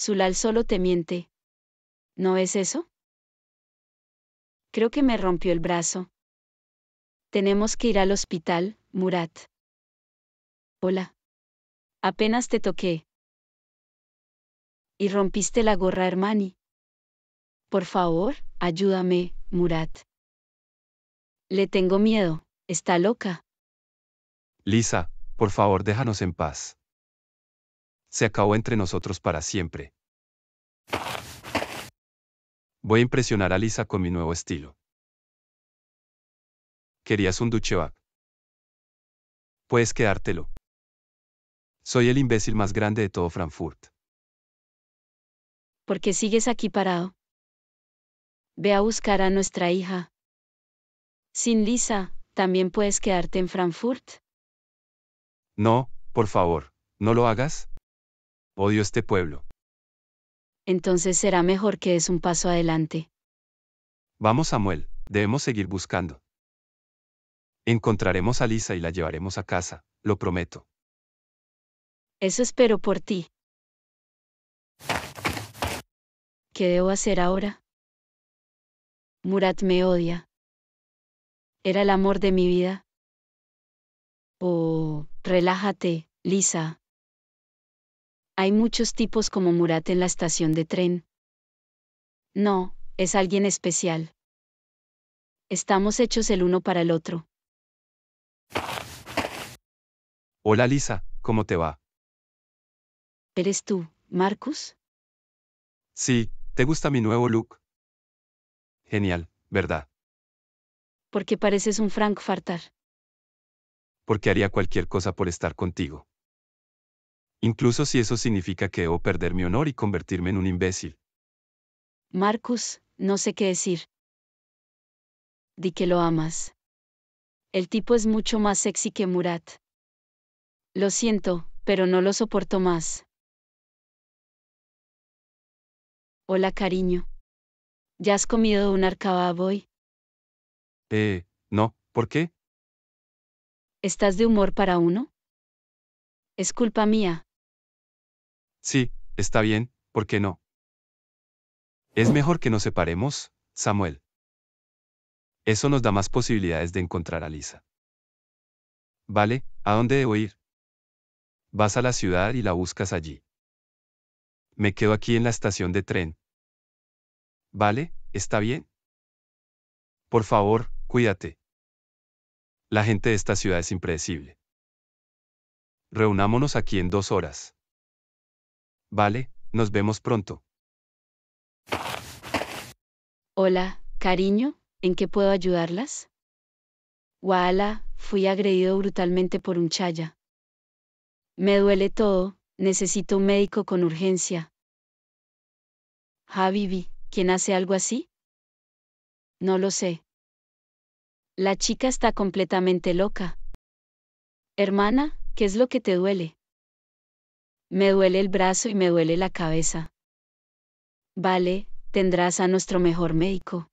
Zulal solo te miente. ¿No es eso? Creo que me rompió el brazo. Tenemos que ir al hospital, Murat. Hola. Apenas te toqué. Y rompiste la gorra, Hermani. Por favor, ayúdame, Murat. Le tengo miedo, está loca. Lisa, por favor, déjanos en paz se acabó entre nosotros para siempre. Voy a impresionar a Lisa con mi nuevo estilo. ¿Querías un duchebag? Puedes quedártelo. Soy el imbécil más grande de todo Frankfurt. ¿Por qué sigues aquí parado? Ve a buscar a nuestra hija. Sin Lisa, ¿también puedes quedarte en Frankfurt? No, por favor, no lo hagas, Odio este pueblo. Entonces será mejor que es un paso adelante. Vamos, Samuel, debemos seguir buscando. Encontraremos a Lisa y la llevaremos a casa, lo prometo. Eso espero por ti. ¿Qué debo hacer ahora? Murat me odia. Era el amor de mi vida. Oh, relájate, Lisa, hay muchos tipos como Murat en la estación de tren. No, es alguien especial. Estamos hechos el uno para el otro. Hola Lisa, ¿cómo te va? ¿Eres tú, Marcus? Sí, ¿te gusta mi nuevo look? Genial, ¿verdad? Porque pareces un Frank Fartar. Porque haría cualquier cosa por estar contigo incluso si eso significa que o perder mi honor y convertirme en un imbécil. Marcus, no sé qué decir. Di que lo amas. El tipo es mucho más sexy que Murat. Lo siento, pero no lo soporto más. Hola cariño. ¿Ya has comido un arcaba hoy? Eh, no, ¿por qué? ¿Estás de humor para uno? Es culpa mía, Sí, está bien, ¿por qué no? Es mejor que nos separemos, Samuel. Eso nos da más posibilidades de encontrar a Lisa. Vale, ¿a dónde debo ir? Vas a la ciudad y la buscas allí. Me quedo aquí en la estación de tren. Vale, está bien. Por favor, cuídate. La gente de esta ciudad es impredecible. Reunámonos aquí en dos horas. Vale, nos vemos pronto. Hola, cariño, ¿en qué puedo ayudarlas? Wala, fui agredido brutalmente por un chaya. Me duele todo, necesito un médico con urgencia. Habibi, ¿quién hace algo así? No lo sé. La chica está completamente loca. Hermana, ¿qué es lo que te duele? Me duele el brazo y me duele la cabeza. Vale, tendrás a nuestro mejor médico.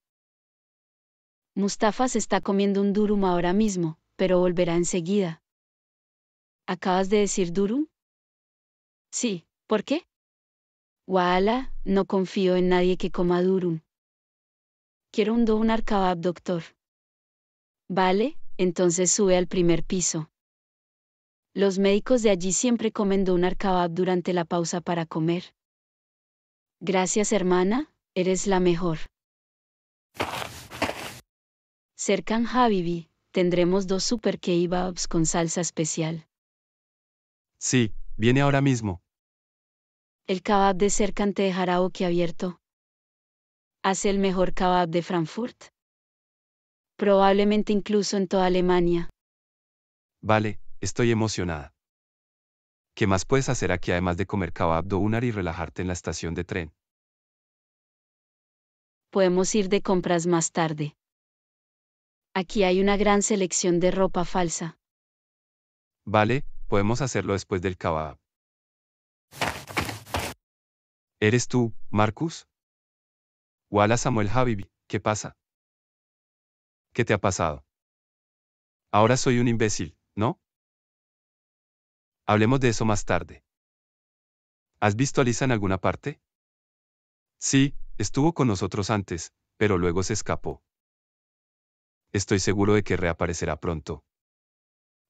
Mustafa se está comiendo un durum ahora mismo, pero volverá enseguida. ¿Acabas de decir durum? Sí, ¿por qué? Wala, no confío en nadie que coma durum. Quiero un donar kebab, doctor. Vale, entonces sube al primer piso. Los médicos de allí siempre comen donar kebab durante la pausa para comer. Gracias hermana, eres la mejor. Cercan Habibi, tendremos dos super kebabs con salsa especial. Sí, viene ahora mismo. El kebab de Cercan te dejará abierto. Hace el mejor kebab de Frankfurt. Probablemente incluso en toda Alemania. Vale, Estoy emocionada. ¿Qué más puedes hacer aquí además de comer kebab donar y relajarte en la estación de tren? Podemos ir de compras más tarde. Aquí hay una gran selección de ropa falsa. Vale, podemos hacerlo después del kebab. ¿Eres tú, Marcus? Hola Samuel Habibi, ¿qué pasa? ¿Qué te ha pasado? Ahora soy un imbécil, Hablemos de eso más tarde. ¿Has visto a Lisa en alguna parte? Sí, estuvo con nosotros antes, pero luego se escapó. Estoy seguro de que reaparecerá pronto.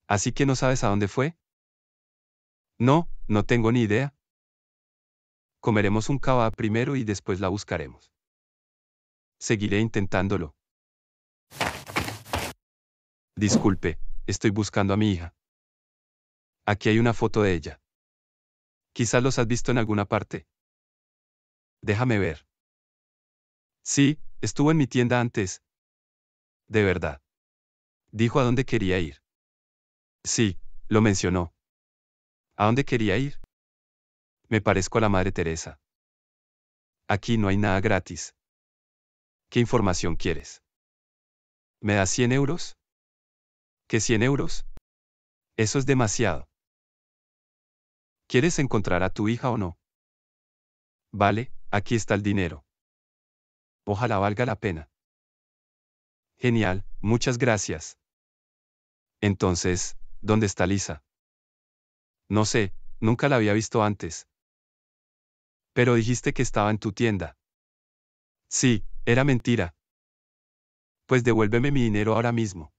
¿Así que no sabes a dónde fue? No, no tengo ni idea. Comeremos un cava primero y después la buscaremos. Seguiré intentándolo. Disculpe, estoy buscando a mi hija. Aquí hay una foto de ella. Quizás los has visto en alguna parte. Déjame ver. Sí, estuvo en mi tienda antes. De verdad. Dijo a dónde quería ir. Sí, lo mencionó. ¿A dónde quería ir? Me parezco a la Madre Teresa. Aquí no hay nada gratis. ¿Qué información quieres? ¿Me das 100 euros? ¿Qué 100 euros? Eso es demasiado. ¿Quieres encontrar a tu hija o no? Vale, aquí está el dinero. Ojalá valga la pena. Genial, muchas gracias. Entonces, ¿dónde está Lisa? No sé, nunca la había visto antes. Pero dijiste que estaba en tu tienda. Sí, era mentira. Pues devuélveme mi dinero ahora mismo.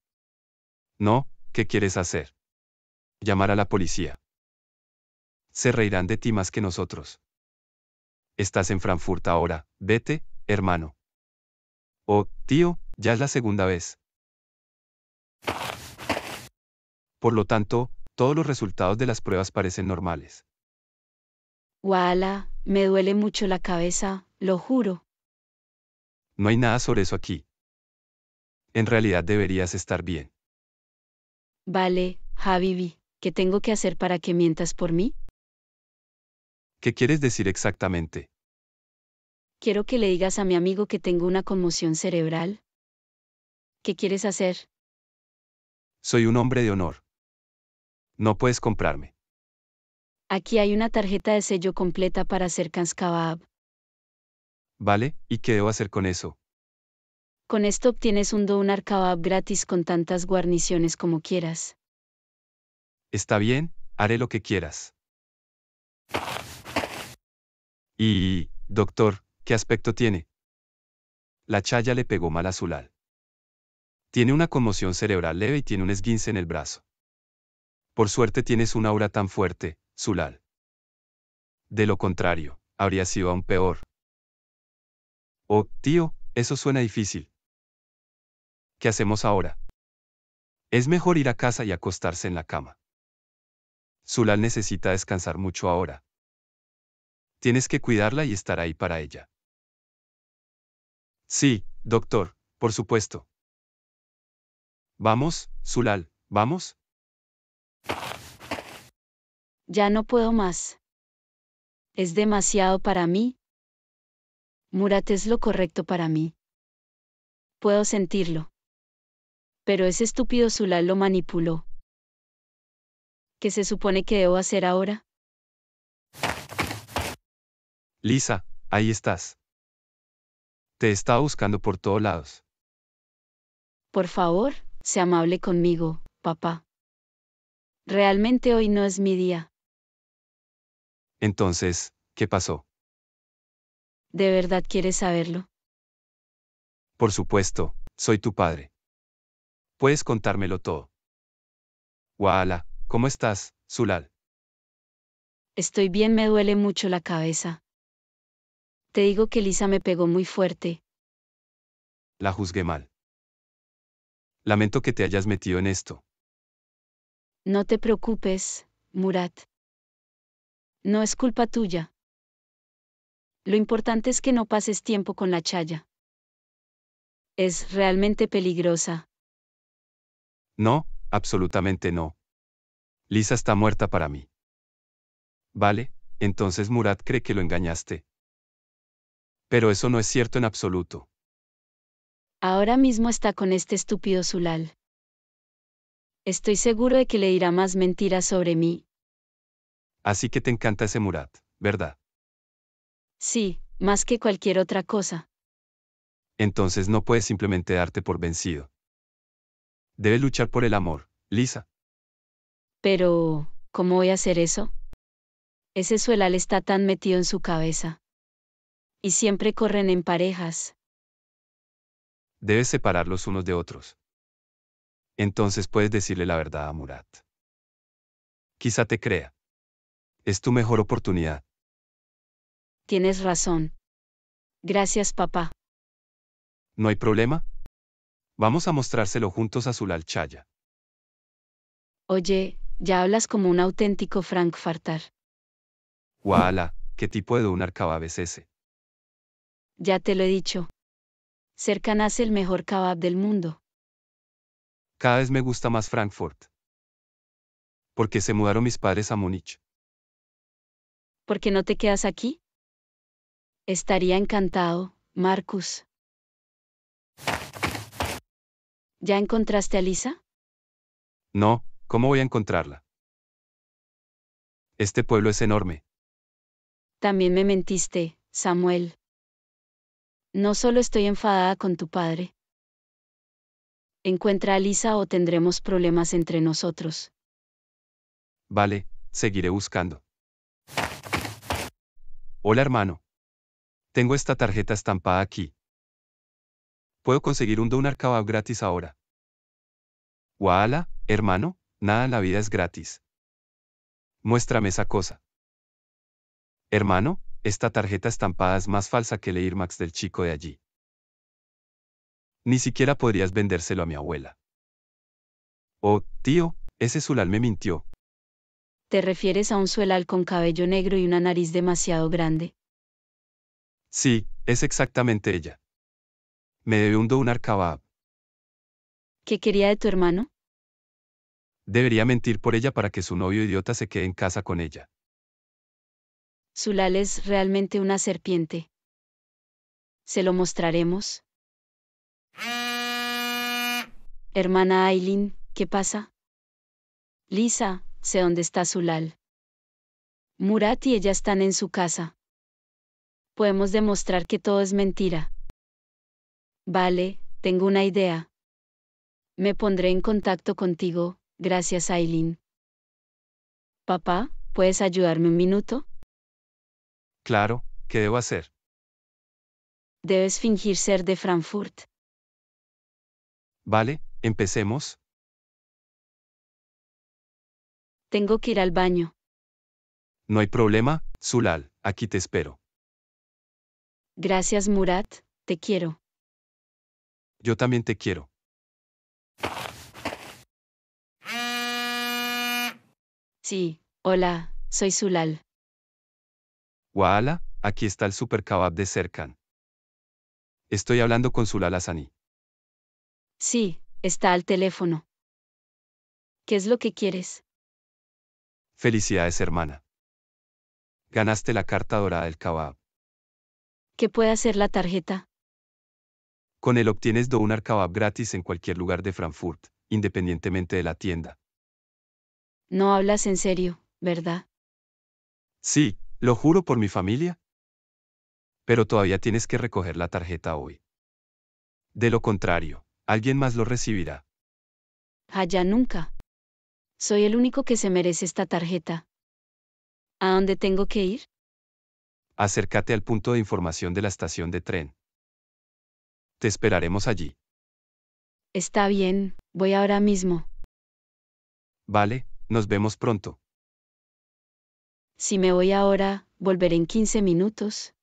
No, ¿qué quieres hacer? Llamar a la policía se reirán de ti más que nosotros. Estás en Frankfurt ahora, vete, hermano. Oh, tío, ya es la segunda vez. Por lo tanto, todos los resultados de las pruebas parecen normales. Wala, me duele mucho la cabeza, lo juro. No hay nada sobre eso aquí. En realidad deberías estar bien. Vale, Javi, ¿qué tengo que hacer para que mientas por mí? ¿Qué quieres decir exactamente? Quiero que le digas a mi amigo que tengo una conmoción cerebral. ¿Qué quieres hacer? Soy un hombre de honor. No puedes comprarme. Aquí hay una tarjeta de sello completa para hacer Kanskabab. Vale, ¿y qué debo hacer con eso? Con esto obtienes un donar kebab gratis con tantas guarniciones como quieras. Está bien, haré lo que quieras. Y, doctor, ¿qué aspecto tiene? La chaya le pegó mal a Zulal. Tiene una conmoción cerebral leve y tiene un esguince en el brazo. Por suerte tienes una aura tan fuerte, Zulal. De lo contrario, habría sido aún peor. Oh, tío, eso suena difícil. ¿Qué hacemos ahora? Es mejor ir a casa y acostarse en la cama. Zulal necesita descansar mucho ahora. Tienes que cuidarla y estar ahí para ella. Sí, doctor, por supuesto. Vamos, Zulal, vamos. Ya no puedo más. Es demasiado para mí. Murat es lo correcto para mí. Puedo sentirlo. Pero ese estúpido Zulal lo manipuló. ¿Qué se supone que debo hacer ahora? Lisa, ahí estás. Te está buscando por todos lados. Por favor, sea amable conmigo, papá. Realmente hoy no es mi día. Entonces, ¿qué pasó? ¿De verdad quieres saberlo? Por supuesto, soy tu padre. Puedes contármelo todo. Waala, ¿cómo estás, Zulal? Estoy bien, me duele mucho la cabeza. Te digo que Lisa me pegó muy fuerte. La juzgué mal. Lamento que te hayas metido en esto. No te preocupes, Murat. No es culpa tuya. Lo importante es que no pases tiempo con la chaya. Es realmente peligrosa. No, absolutamente no. Lisa está muerta para mí. Vale, entonces Murat cree que lo engañaste pero eso no es cierto en absoluto. Ahora mismo está con este estúpido Zulal. Estoy seguro de que le dirá más mentiras sobre mí. Así que te encanta ese Murat, ¿verdad? Sí, más que cualquier otra cosa. Entonces no puedes simplemente darte por vencido. Debes luchar por el amor, Lisa. Pero, ¿cómo voy a hacer eso? Ese Zulal está tan metido en su cabeza y siempre corren en parejas. Debes separarlos unos de otros. Entonces puedes decirle la verdad a Murat. Quizá te crea. Es tu mejor oportunidad. Tienes razón. Gracias, papá. No hay problema. Vamos a mostrárselo juntos a Zulal Chaya. Oye, ya hablas como un auténtico Frank Fartar. ¿qué tipo de Dunarkabab es ese? Ya te lo he dicho. Cerca nace el mejor kebab del mundo. Cada vez me gusta más Frankfurt. Porque se mudaron mis padres a Múnich. ¿Por qué no te quedas aquí? Estaría encantado, Marcus. ¿Ya encontraste a Lisa? No, ¿cómo voy a encontrarla? Este pueblo es enorme. También me mentiste, Samuel. No solo estoy enfadada con tu padre. Encuentra a Lisa o tendremos problemas entre nosotros. Vale, seguiré buscando. Hola hermano. Tengo esta tarjeta estampada aquí. Puedo conseguir un Donar Kebab gratis ahora. Wala, hermano, nada en la vida es gratis. Muéstrame esa cosa. Hermano, esta tarjeta estampada es más falsa que el Max del chico de allí. Ni siquiera podrías vendérselo a mi abuela. Oh, tío, ese Zulal me mintió. ¿Te refieres a un Zulal con cabello negro y una nariz demasiado grande? Sí, es exactamente ella. Me debe un donar ¿Qué quería de tu hermano? Debería mentir por ella para que su novio idiota se quede en casa con ella. Zulal es realmente una serpiente. ¿Se lo mostraremos? Hermana Aileen, ¿qué pasa? Lisa, sé dónde está Zulal. Murat y ella están en su casa. Podemos demostrar que todo es mentira. Vale, tengo una idea. Me pondré en contacto contigo, gracias Aileen. Papá, ¿puedes ayudarme un minuto? Claro, ¿qué debo hacer? Debes fingir ser de Frankfurt. Vale, empecemos. Tengo que ir al baño. No hay problema, Zulal, aquí te espero. Gracias, Murat, te quiero. Yo también te quiero. Sí, hola, soy Zulal. Waala, aquí está el super kebab de Serkan. Estoy hablando con Zulala Sí, está al teléfono. ¿Qué es lo que quieres? Felicidades, hermana. Ganaste la carta dorada del kebab. ¿Qué puede hacer la tarjeta? Con él obtienes un Kebab gratis en cualquier lugar de Frankfurt, independientemente de la tienda. No hablas en serio, ¿verdad? Sí, lo juro por mi familia. Pero todavía tienes que recoger la tarjeta hoy. De lo contrario, alguien más lo recibirá. Allá nunca. Soy el único que se merece esta tarjeta. ¿A dónde tengo que ir? Acércate al punto de información de la estación de tren. Te esperaremos allí. Está bien, voy ahora mismo. Vale, nos vemos pronto si me voy ahora, volveré en 15 minutos.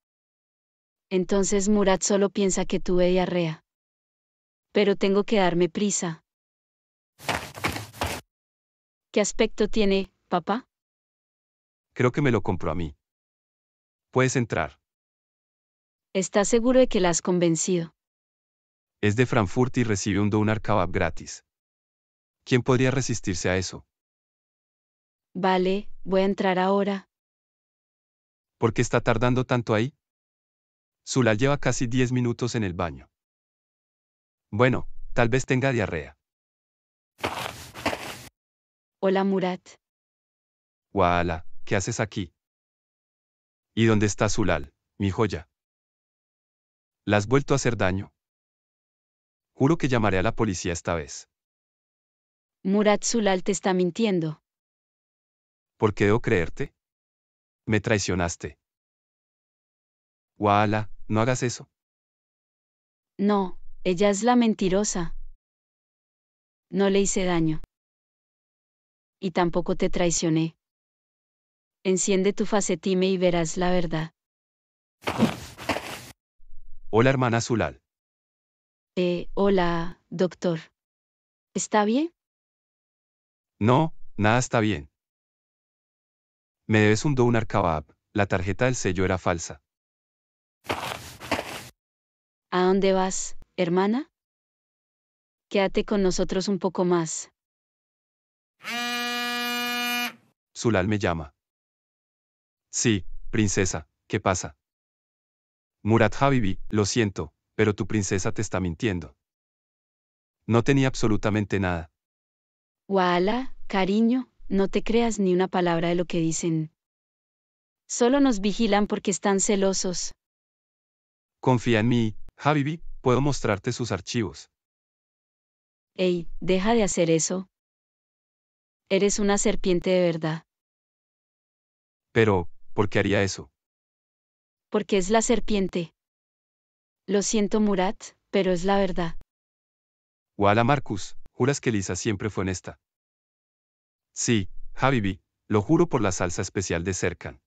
Entonces Murat solo piensa que tuve diarrea. Pero tengo que darme prisa. ¿Qué aspecto tiene, papá? Creo que me lo compró a mí. Puedes entrar. ¿Estás seguro de que la has convencido? Es de Frankfurt y recibe un Donar Kebab gratis. ¿Quién podría resistirse a eso? Vale, voy a entrar ahora. ¿Por qué está tardando tanto ahí? Zulal lleva casi 10 minutos en el baño. Bueno, tal vez tenga diarrea. Hola Murat. Wala, ¿qué haces aquí? ¿Y dónde está Zulal, mi joya? ¿La has vuelto a hacer daño? Juro que llamaré a la policía esta vez. Murat Zulal te está mintiendo. ¿Por qué debo creerte? Me traicionaste. Wala, no hagas eso. No, ella es la mentirosa. No le hice daño. Y tampoco te traicioné. Enciende tu facetime y verás la verdad. Hola, hermana Zulal. Eh, hola, doctor. ¿Está bien? No, nada está bien. Me debes un donar kebab. La tarjeta del sello era falsa. ¿A dónde vas, hermana? Quédate con nosotros un poco más. Zulal me llama. Sí, princesa, ¿qué pasa? Murat Habibi, lo siento, pero tu princesa te está mintiendo. No tenía absolutamente nada. Wala, cariño, no te creas ni una palabra de lo que dicen. Solo nos vigilan porque están celosos. Confía en mí, Habibi, puedo mostrarte sus archivos. Ey, deja de hacer eso. Eres una serpiente de verdad. Pero, ¿por qué haría eso? Porque es la serpiente. Lo siento, Murat, pero es la verdad. Wala Marcus, juras que Lisa siempre fue honesta. Sí, Habibi, lo juro por la salsa especial de Cercan.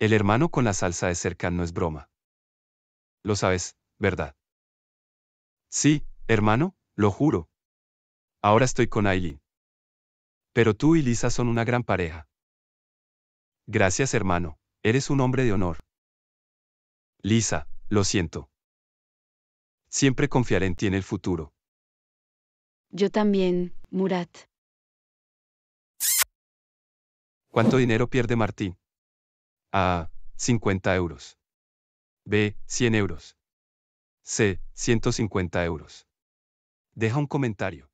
El hermano con la salsa de Cercan no es broma. Lo sabes, ¿verdad? Sí, hermano, lo juro. Ahora estoy con Aileen. Pero tú y Lisa son una gran pareja. Gracias, hermano. Eres un hombre de honor. Lisa, lo siento. Siempre confiaré en ti en el futuro. Yo también, Murat. ¿Cuánto dinero pierde Martín? A. 50 euros. B. 100 euros. C. 150 euros. Deja un comentario.